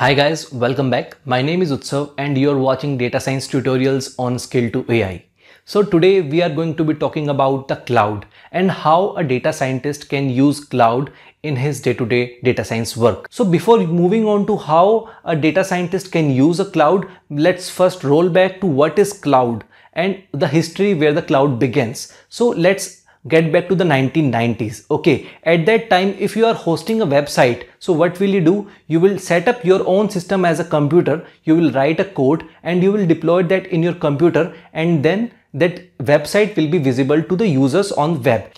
Hi guys, welcome back. My name is Utsav and you're watching data science tutorials on Scale to AI. So today we are going to be talking about the cloud and how a data scientist can use cloud in his day-to-day -day data science work. So before moving on to how a data scientist can use a cloud, let's first roll back to what is cloud and the history where the cloud begins. So let's get back to the 1990s okay at that time if you are hosting a website so what will you do you will set up your own system as a computer you will write a code and you will deploy that in your computer and then that website will be visible to the users on web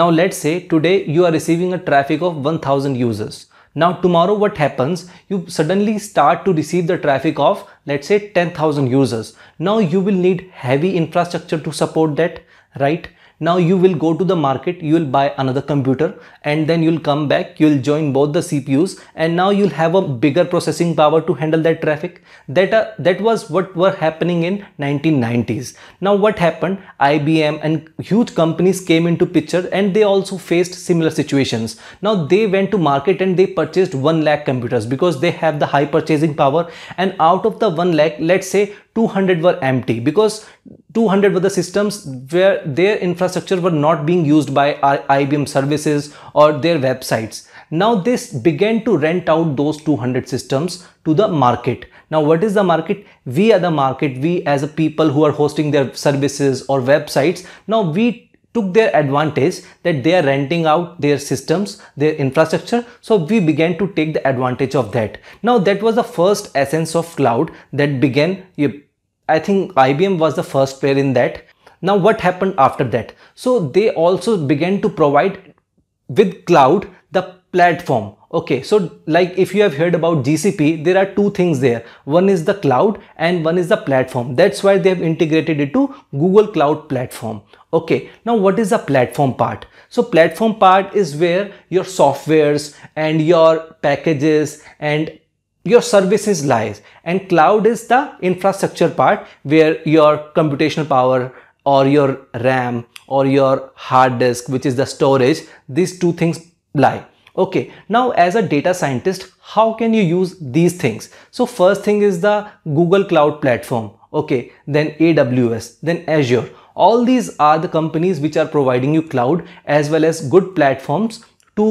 now let's say today you are receiving a traffic of 1000 users now tomorrow what happens? You suddenly start to receive the traffic of let's say 10,000 users. Now you will need heavy infrastructure to support that, right? now you will go to the market you will buy another computer and then you'll come back you'll join both the cpus and now you'll have a bigger processing power to handle that traffic that uh, that was what were happening in 1990s now what happened ibm and huge companies came into picture and they also faced similar situations now they went to market and they purchased 1 lakh computers because they have the high purchasing power and out of the 1 lakh let's say 200 were empty because 200 were the systems where their infrastructure were not being used by IBM services or their websites. Now this began to rent out those 200 systems to the market. Now what is the market? We are the market. We as a people who are hosting their services or websites. Now we took their advantage that they are renting out their systems, their infrastructure. So we began to take the advantage of that. Now that was the first essence of cloud that began. I think IBM was the first player in that. Now what happened after that? So they also began to provide with cloud platform okay so like if you have heard about gcp there are two things there one is the cloud and one is the platform that's why they have integrated it to google cloud platform okay now what is the platform part so platform part is where your softwares and your packages and your services lies and cloud is the infrastructure part where your computational power or your ram or your hard disk which is the storage these two things lie Okay, now as a data scientist, how can you use these things? So first thing is the Google Cloud Platform. Okay, then AWS, then Azure. All these are the companies which are providing you cloud as well as good platforms to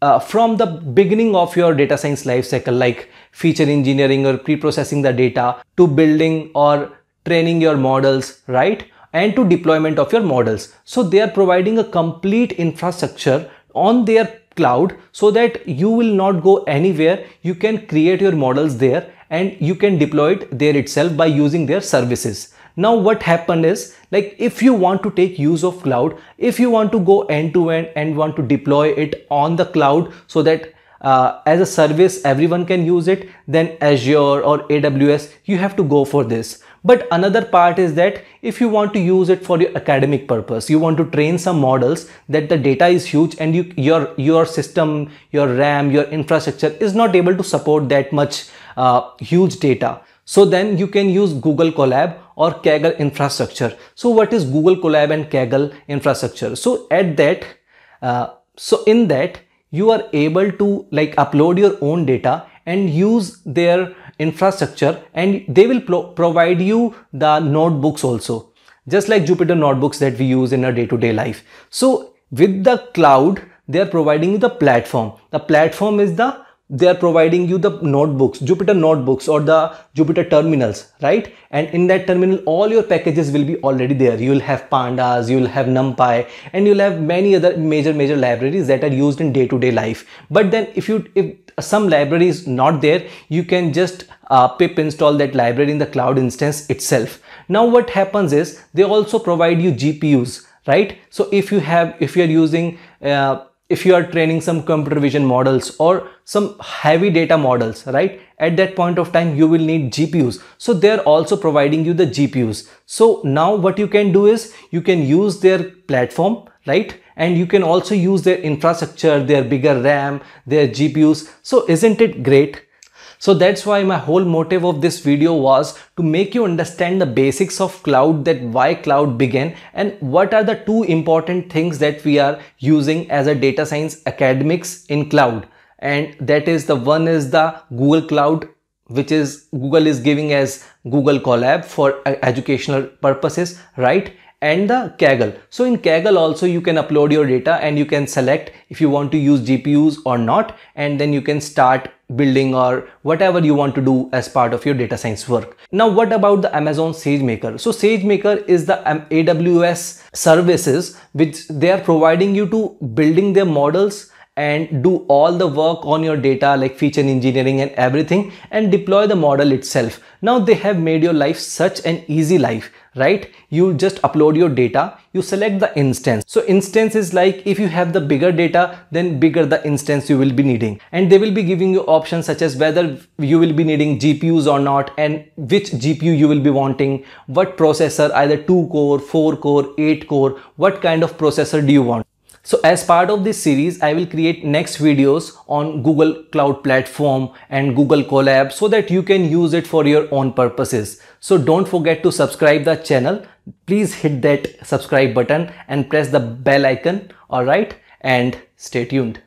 uh, from the beginning of your data science life cycle, like feature engineering or pre-processing the data to building or training your models, right? And to deployment of your models. So they are providing a complete infrastructure on their cloud so that you will not go anywhere. You can create your models there and you can deploy it there itself by using their services. Now what happened is like if you want to take use of cloud, if you want to go end to end and want to deploy it on the cloud so that uh, as a service everyone can use it then azure or aws you have to go for this but another part is that if you want to use it for your academic purpose you want to train some models that the data is huge and you, your your system your ram your infrastructure is not able to support that much uh, huge data so then you can use google collab or kaggle infrastructure so what is google collab and kaggle infrastructure so at that uh, so in that you are able to like upload your own data and use their infrastructure and they will pro provide you the notebooks also just like Jupyter notebooks that we use in our day-to-day -day life. So with the cloud, they are providing you the platform. The platform is the they are providing you the notebooks jupyter notebooks or the jupyter terminals right and in that terminal all your packages will be already there you will have pandas you will have numpy and you'll have many other major major libraries that are used in day-to-day -day life but then if you if some library is not there you can just uh, pip install that library in the cloud instance itself now what happens is they also provide you gpus right so if you have if you are using uh, if you are training some computer vision models or some heavy data models right at that point of time you will need gpus so they're also providing you the gpus so now what you can do is you can use their platform right and you can also use their infrastructure their bigger ram their gpus so isn't it great so that's why my whole motive of this video was to make you understand the basics of cloud that why cloud began and what are the two important things that we are using as a data science academics in cloud. And that is the one is the Google Cloud which is Google is giving as Google Collab for educational purposes, right? and the Kaggle. So in Kaggle also you can upload your data and you can select if you want to use GPUs or not and then you can start building or whatever you want to do as part of your data science work. Now what about the Amazon SageMaker? So SageMaker is the AWS services which they are providing you to building their models and do all the work on your data like feature engineering and everything and deploy the model itself. Now they have made your life such an easy life right? You just upload your data, you select the instance. So instance is like if you have the bigger data, then bigger the instance you will be needing. And they will be giving you options such as whether you will be needing GPUs or not and which GPU you will be wanting, what processor, either two core, four core, eight core, what kind of processor do you want? So as part of this series, I will create next videos on Google Cloud Platform and Google Collab so that you can use it for your own purposes. So don't forget to subscribe the channel. Please hit that subscribe button and press the bell icon. Alright and stay tuned.